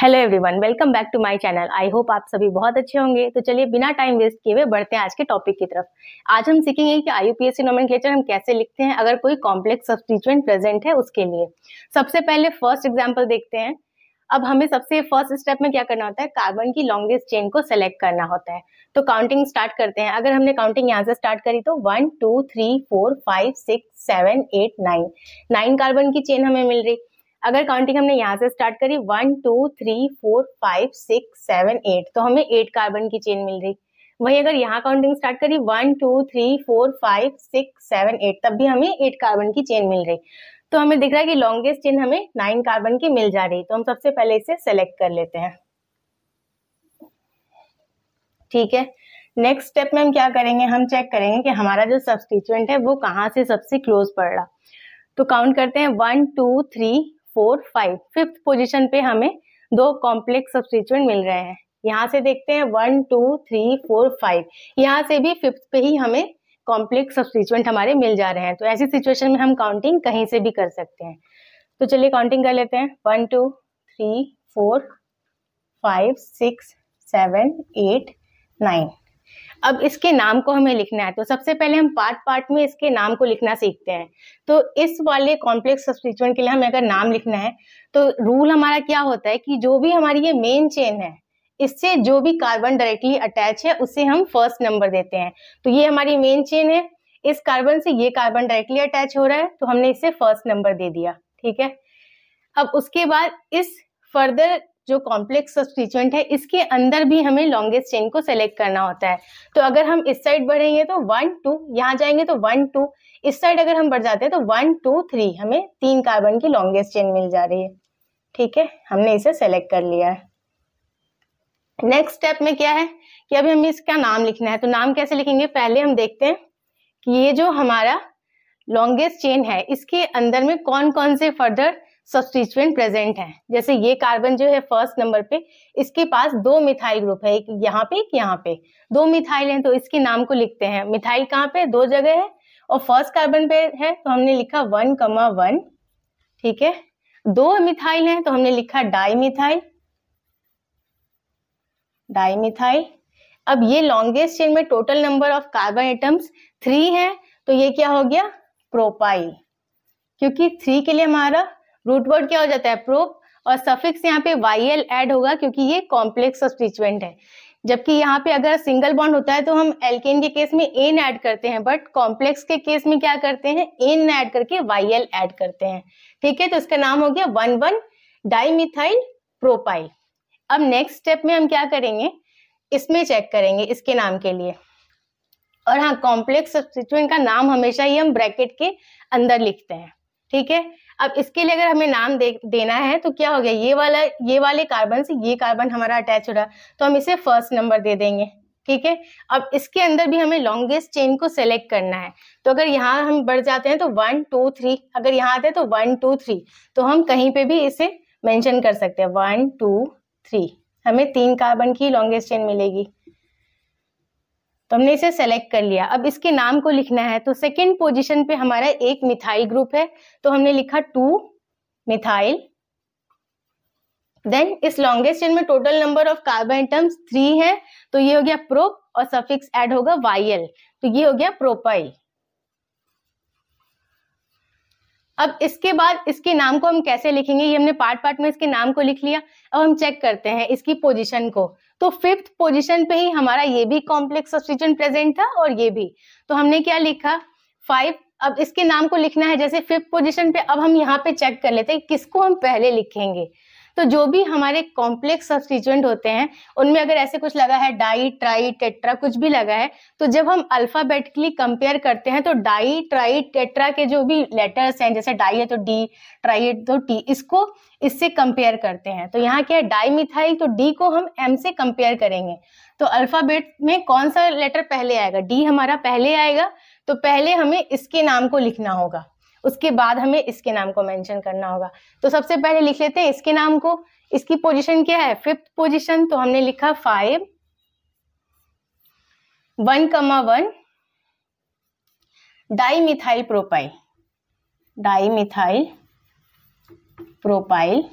hello everyone welcome back to my channel I hope आप सभी बहुत अच्छे होंगे तो चलिए बिना टाइम वेस्ट किए हुए बढ़ते हैं आज के टॉपिक की तरफ आज हम सीखेंगे कि आईयूपीएससी नॉमेनक्लेचर हम कैसे लिखते हैं अगर कोई कॉम्प्लेक्स सब्सटीट्यूएंट प्रेजेंट है उसके लिए सबसे पहले फर्स्ट एग्जाम्पल देखते हैं अब हमें सबसे फर्स्ट स्टेप में क्या करना होता है कार्बन की लॉन्गेस्ट चेन को सेलेक्ट करना होता है तो काउंटिंग स्टार्ट करते हैं अगर हमने काउंटिंग यहाँ से स्टार्ट करी तो one two three four five six seven eight nine nine carbon की चेन हमें मिल रही अगर काउंटिंग हमने यहाँ से स्टार्ट करी one two three four five six seven eight तो हमें एट कार्बन की चेन मिल रही वहीं अगर यहाँ काउंटिंग स्टार्ट करी one two three four five six seven eight तब भी हमें एट कार्बन की चेन मिल रही तो हमें दिख रहा है कि लॉन्गेस्ट चेन हमें नाइन कार्बन की मिल जा रही तो हम सबसे पहले इसे सेलेक्ट कर लेते हैं ठीक है नेक्स्ट स्टेप में हम क्या करेंगे हम चेक करेंगे कि हमारा जो सब्सटीचुएंट है वो कहाँ से सबसे क्लोज पड़ रहा तो काउंट करते हैं one two three four five fifth position पे हमें दो कॉम्प्लेक्स सब्सिट्यूएंट मिल रहे हैं यहाँ से देखते हैं one two three four five यहाँ से भी फिफ्थ पे ही हमें कॉम्प्लेक्स सब्सिट्यूएंट हमारे मिल जा रहे हैं तो ऐसी सिचुएशन में हम काउंटिंग कहीं से भी कर सकते हैं तो चलिए काउंटिंग कर लेते हैं one two three four five six seven eight nine अब इसके नाम को हमें लिखना है तो सबसे पहले हम पार्ट पार्ट में इसके नाम को लिखना सीखते हैं तो इस वाले कॉम्प्लेक्स सब्सिट्यूएंट के लिए हमें अगर नाम लिखना है तो रूल हमारा क्या होता है कि जो भी हमारी ये मेन चेन है इससे जो भी कार्बन डायरेक्टली अटैच है उसे हम फर्स्ट नंबर देते हैं तो ये हमारी मेन चेन है इस कार्बन से ये कार्बन डायरेक्टली अटैच हो रहा है तो हमने इसे फर्स्ट नंबर दे दिया ठीक है अब उसके बाद इस फर्दर जो कॉम्प्लेक्स सब्सटीचुएंट है इसके अंदर भी हमें लॉन्गेस्ट चेन को सेलेक्ट करना होता है तो अगर हम इस साइड बढ़ेंगे तो वन टू यहाँ जाएंगे तो वन टू इस साइड अगर हम बढ़ जाते हैं तो वन टू थ्री हमें तीन कार्बन की लॉन्गेस्ट चेन मिल जा रही है ठीक है हमने इसे सेलेक्ट कर लिया है नेक्स्ट स्टेप में क्या है कि अभी हमें इसका नाम लिखना है तो नाम कैसे लिखेंगे पहले हम देखते हैं कि ये जो हमारा लॉन्गेस्ट चेन है इसके अंदर में कौन कौन से फर्दर सब्सटीचुएंट प्रेजेंट हैं जैसे ये कार्बन जो है फर्स्ट नंबर पे इसके पास दो मिथाइल ग्रुप है एक यहाँ पे एक यहाँ पे दो मिथाइल हैं तो इसके नाम को लिखते हैं मिथाइल कहाँ पे दो जगह है और फर्स्ट कार्बन पे है तो हमने लिखा वन कमा वन ठीक है दो मिथाइल हैं तो हमने लिखा डाई मिथाइल डाई मिथाइल अब ये लॉन्गेस्ट चेन में total number of carbon atoms three है तो ये क्या हो गया प्रोपाइल क्योंकि थ्री के लिए हमारा रूटवर्ड क्या हो जाता है प्रोप और सफिक्स यहाँ पे वाई एल एड होगा क्योंकि ये कॉम्प्लेक्स सब्सटीचुएंट है जबकि यहाँ पे अगर सिंगल बॉन्ड होता है तो हम एल्केन के केस में एन ऐड करते हैं बट कॉम्प्लेक्स के केस में क्या करते हैं एन ऐड करके वाई एल एड करते हैं ठीक है तो इसका नाम हो गया वन वन डाइमिथाइल प्रोपाइल अब नेक्स्ट स्टेप में हम क्या करेंगे इसमें चेक करेंगे इसके नाम के लिए और हाँ कॉम्प्लेक्स सब्सिट्यूएंट का नाम हमेशा ही हम ब्रैकेट के अंदर लिखते हैं ठीक है अब इसके लिए अगर हमें नाम दे, देना है तो क्या हो गया ये वाला ये वाले कार्बन से ये कार्बन हमारा अटैच हो रहा तो हम इसे फर्स्ट नंबर दे देंगे ठीक है अब इसके अंदर भी हमें लॉन्गेस्ट चेन को सेलेक्ट करना है तो अगर यहाँ हम बढ़ जाते हैं तो वन टू थ्री अगर यहाँ आते हैं तो वन टू थ्री तो हम कहीं पे भी इसे मेंशन कर सकते हैं वन टू थ्री हमें तीन कार्बन की लॉन्गेस्ट चेन मिलेगी तो हमने इसे सेलेक्ट कर लिया अब इसके नाम को लिखना है तो सेकेंड पोजिशन पे हमारा एक मिथाइल ग्रुप है तो हमने लिखा टू मिथाइल देन इस लॉन्गेस्ट चेन में total number of carbon atoms three है तो ये हो गया प्रोप और सफिक्स एड होगा वाइल तो ये हो गया प्रोपाइल अब इसके बाद इसके नाम को हम कैसे लिखेंगे ये हमने पार्ट पार्ट में इसके नाम को लिख लिया अब हम चेक करते हैं इसकी पोजिशन को तो फिफ्थ पोजिशन पे ही हमारा ये भी कॉम्प्लेक्स सब्सटीट्यूएंट प्रेजेंट था और ये भी तो हमने क्या लिखा फाइव अब इसके नाम को लिखना है जैसे फिफ्थ पोजिशन पे अब हम यहाँ पे चेक कर लेते हैं किसको हम पहले लिखेंगे तो जो भी हमारे कॉम्प्लेक्स सब्सटीचुएंट होते हैं उनमें अगर ऐसे कुछ लगा है डाई ट्राई टेट्रा कुछ भी लगा है तो जब हम अल्फाबेटिकली कंपेयर करते हैं तो डाई ट्राई टेट्रा के जो भी लेटर्स हैं जैसे डाई है तो डी ट्राई है तो टी इसको इससे कंपेयर करते हैं तो यहाँ क्या है डाई मिथाइल तो डी को हम एम से कंपेयर करेंगे तो अल्फाबेट में कौन सा लेटर पहले आएगा डी हमारा पहले आएगा तो पहले हमें इसके नाम को लिखना होगा उसके बाद हमें इसके नाम को मेंशन करना होगा तो सबसे पहले लिख लेते हैं इसके नाम को इसकी पोजीशन क्या है फिफ्थ पोजीशन तो हमने लिखा five one comma one dimethyl propyl dimethyl propyl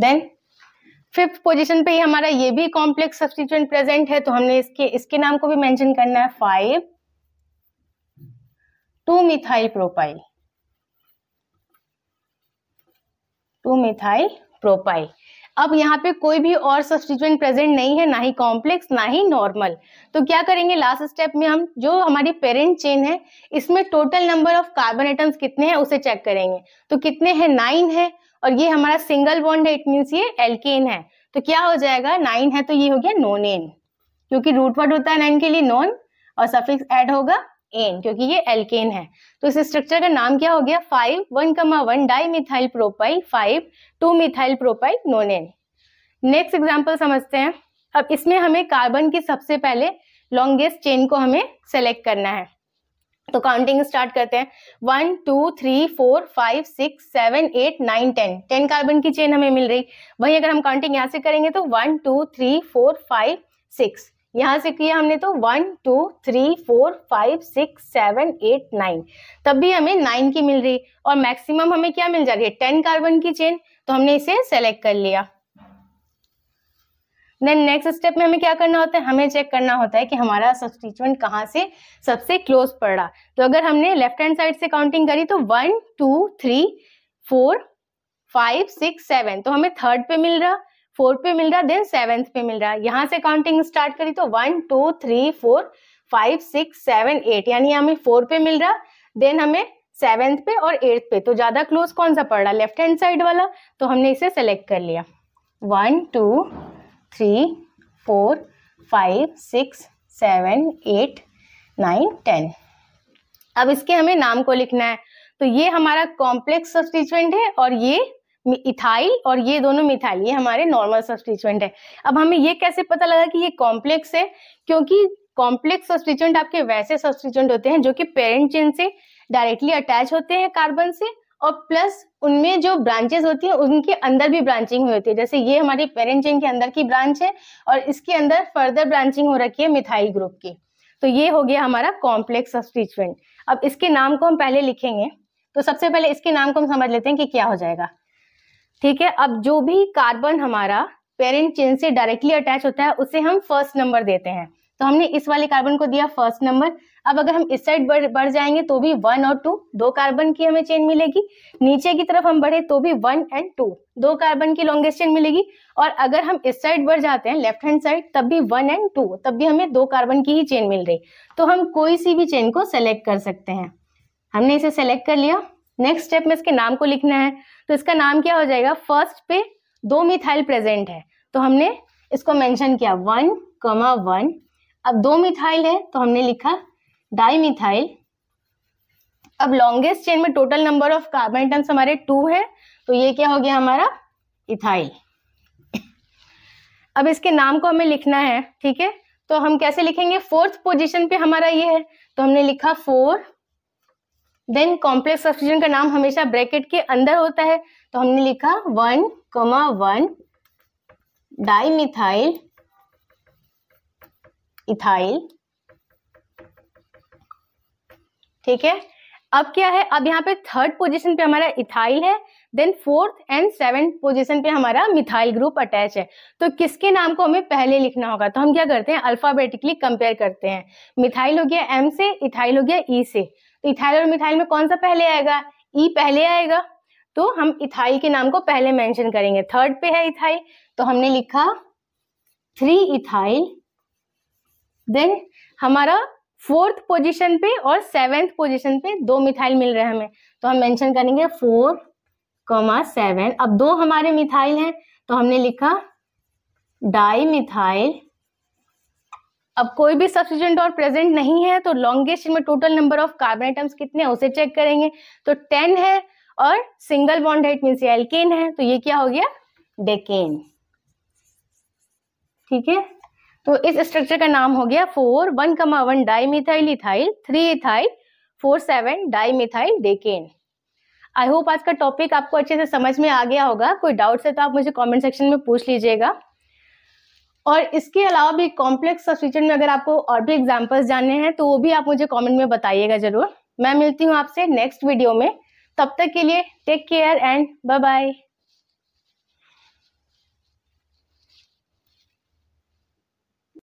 then fifth position पे हमारा ये भी कॉम्प्लेक्स सब्सिट्यूएंट प्रेजेंट है तो हमने इसके इसके नाम को भी मेंशन करना है five two methyl propyl two methyl propyl अब यहाँ पे कोई भी और सब्सटीट्यूएंट प्रेजेंट नहीं है ना ही कॉम्प्लेक्स ना ही नॉर्मल तो क्या करेंगे लास्ट स्टेप में हम जो हमारी पेरेंट चेन है इसमें total number of carbon atoms कितने हैं उसे चेक करेंगे तो कितने हैं नाइन है और ये हमारा सिंगल बॉन्ड है इट मीन्स ये एल्केन है तो क्या हो जाएगा नाइन है तो ये हो गया नॉन एन क्योंकि रूट वर्ड होता है नाइन के लिए नॉन और सफिक्स एड होगा एन क्योंकि ये एल्केन है तो इस स्ट्रक्चर का नाम क्या हो गया five one comma one dimethyl propyl five two methyl propyl nonane next example समझते हैं अब इसमें हमें कार्बन की सबसे पहले लॉन्गेस्ट चेन को हमें सेलेक्ट करना है तो काउंटिंग स्टार्ट करते हैं one two three four five six seven eight nine ten ten carbon की चेन हमें मिल रही वहीं अगर हम काउंटिंग यहां से करेंगे तो one two three four five six यहाँ से किया हमने तो one two three four five six seven eight nine तब भी हमें नाइन की मिल रही और मैक्सिमम हमें क्या मिल जा रही है टेन कार्बन की चेन तो हमने इसे सेलेक्ट कर लिया देन नेक्स्ट स्टेप में हमें क्या करना होता है हमें चेक करना होता है कि हमारा सब्सटीचुएंट कहाँ से सबसे क्लोज पड़ रहा तो अगर हमने लेफ्ट हैंड साइड से काउंटिंग करी तो one two three four five six seven तो हमें थर्ड पे मिल रहा फोर्थ पे मिल रहा देन सेवेंथ पे मिल रहा यहाँ से काउंटिंग स्टार्ट करी तो one two three four five six seven eight यानी हमें फोर पे मिल रहा देन हमें सेवेंथ पे और एट्थ पे तो ज़्यादा क्लोज कौन सा पड़ रहा लेफ्ट हैंड साइड वाला तो हमने इसे सेलेक्ट कर लिया one two three four five six seven eight nine ten अब इसके हमें नाम को लिखना है तो ये हमारा कॉम्प्लेक्स सब्सटीचुएंट है और ये इथाइल और ये दोनों मिथाइल ये हमारे नॉर्मल सब्सटीचुएंट है अब हमें ये कैसे पता लगा कि ये कॉम्प्लेक्स है क्योंकि कॉम्प्लेक्स सब्सटीचुएंट आपके वैसे सब्सटीचुएंट होते हैं जो कि पेरेंट चेन से डायरेक्टली अटैच होते हैं कार्बन से और प्लस उनमें जो ब्रांचेस होती है उनके अंदर भी ब्रांचिंग हुई होती है जैसे ये हमारी पेरेंट चेन के अंदर की ब्रांच है और इसके अंदर फर्दर ब्रांचिंग हो रखी है मिथाइल ग्रुप की तो ये हो गया हमारा कॉम्प्लेक्स सब्सटीचुएंट अब इसके नाम को हम पहले लिखेंगे तो सबसे पहले इसके नाम को हम समझ लेते हैं कि क्या हो जाएगा ठीक है अब जो भी कार्बन हमारा पेरेंट चेन से डायरेक्टली अटैच होता है उसे हम फर्स्ट नंबर देते हैं तो हमने इस वाले कार्बन को दिया फर्स्ट नंबर अब अगर हम इस साइड बढ़ बढ़ जाएंगे तो भी वन और टू दो कार्बन की हमें चेन मिलेगी नीचे की तरफ हम बढ़े तो भी वन एंड टू दो कार्बन की लॉन्गेस्ट चेन मिलेगी और अगर हम इस साइड बढ़ जाते हैं लेफ्ट हैंड साइड तब भी वन एंड टू तब भी हमें दो कार्बन की ही चेन मिल रही तो हम कोई सी भी चेन को सेलेक्ट कर सकते हैं हमने इसे सेलेक्ट कर लिया नेक्स्ट स्टेप में इसके नाम को लिखना है तो इसका नाम क्या हो जाएगा फर्स्ट पे दो मिथाइल प्रेजेंट है तो हमने इसको मेंशन किया वन कमा वन अब दो मिथाइल है तो हमने लिखा डाई मिथाइल अब लॉन्गेस्ट चेन में टोटल नंबर ऑफ कार्बन टन हमारे टू है तो ये क्या हो गया हमारा इथाइल अब इसके नाम को हमें लिखना है ठीक है तो हम कैसे लिखेंगे फोर्थ पोजीशन पे हमारा ये है तो हमने लिखा फोर देन कॉम्प्लेक्स ऑक्सीजन का नाम हमेशा ब्रैकेट के अंदर होता है तो हमने लिखा one comma one methyl ethyl ठीक है अब क्या है अब यहाँ पे थर्ड पोजीशन पे हमारा इथाइल है then fourth and seventh position पे हमारा मिथाइल ग्रुप अटैच है तो किसके नाम को हमें पहले लिखना होगा तो हम क्या करते हैं अल्फाबेटिकली कंपेयर करते हैं मिथाइल हो गया एम से इथाइल हो गया ई e से तो इथाइल और मिथाइल में कौन सा पहले आएगा ई e पहले आएगा तो हम इथाइल के नाम को पहले मेंशन करेंगे थर्ड पे है इथाइल तो हमने लिखा थ्री इथाइल देन हमारा फोर्थ पोजीशन पे और सेवेंथ पोजीशन पे दो मिथाइल मिल रहे हैं हमें तो हम मेंशन करेंगे फोर कॉमा सेवन अब दो हमारे मिथाइल हैं तो हमने लिखा डाई मिथाइल अब कोई भी सब्सिट्यूंट और प्रेजेंट नहीं है तो लॉन्गेस्ट में total number of carbon atoms कितने उसे चेक करेंगे तो टेन है और सिंगल बॉन्ड हाइट मीन एल्केन है तो ये क्या हो गया डेकेन ठीक है तो इस स्ट्रक्चर का नाम हो गया four one comma one dimethyl ethyl three ethyl four seven dimethyl decane I hope आज का टॉपिक आपको अच्छे से समझ में आ गया होगा कोई डाउट है तो आप मुझे कॉमेंट सेक्शन में पूछ लीजिएगा और इसके अलावा भी कॉम्प्लेक्स सब्सटीट्यूट में अगर आपको और भी एग्जाम्पल्स जानने हैं तो वो भी आप मुझे कॉमेंट में बताइएगा जरूर मैं मिलती हूँ आपसे नेक्स्ट वीडियो में तब तक के लिए take care and bye bye